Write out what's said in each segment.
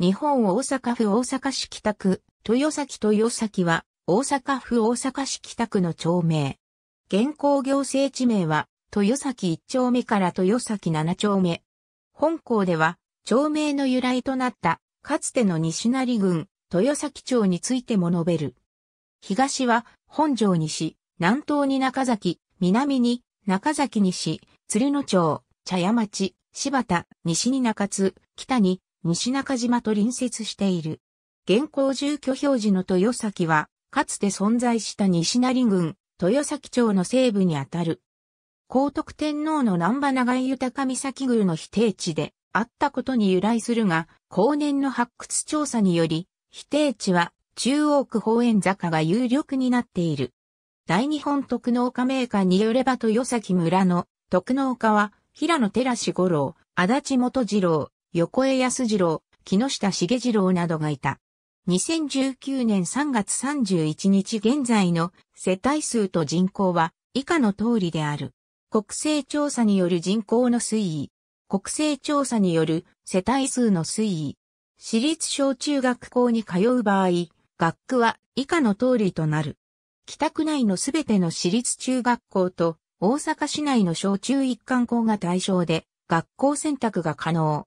日本大阪府大阪市北区、豊崎豊崎は、大阪府大阪市北区の町名。現行行政地名は、豊崎1丁目から豊崎7丁目。本校では、町名の由来となった、かつての西成郡、豊崎町についても述べる。東は、本城西、南東に中崎、南に、中崎西、鶴野町、茶屋町、柴田、西に中津、北に、西中島と隣接している。現行住居表示の豊崎は、かつて存在した西成郡、豊崎町の西部にあたる。高徳天皇の南波長井豊岬宮の否定地であったことに由来するが、後年の発掘調査により、否定地は中央区方園坂が有力になっている。大日本徳農家メーカーによれば豊崎村の徳農家は、平野寺志五郎、足立元次郎、横江康次郎、木下茂次郎などがいた。2019年3月31日現在の世帯数と人口は以下の通りである。国勢調査による人口の推移。国勢調査による世帯数の推移。私立小中学校に通う場合、学区は以下の通りとなる。北区内のすべての私立中学校と大阪市内の小中一貫校が対象で学校選択が可能。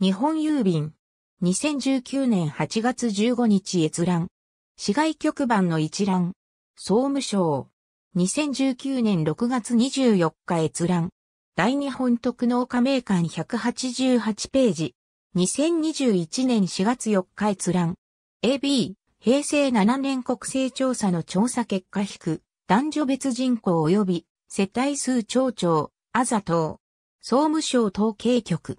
日本郵便。2019年8月15日閲覧。市外局番の一覧。総務省。2019年6月24日閲覧。大日本特納加盟館188ページ。2021年4月4日閲覧。AB、平成7年国勢調査の調査結果引く、男女別人口及び世帯数町長、あざと総務省統計局。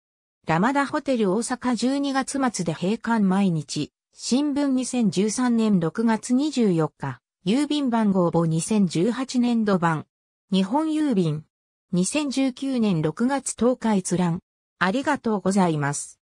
ラマダホテル大阪12月末で閉館毎日、新聞2013年6月24日、郵便番号簿2018年度版、日本郵便、2019年6月10日閲覧、ありがとうございます。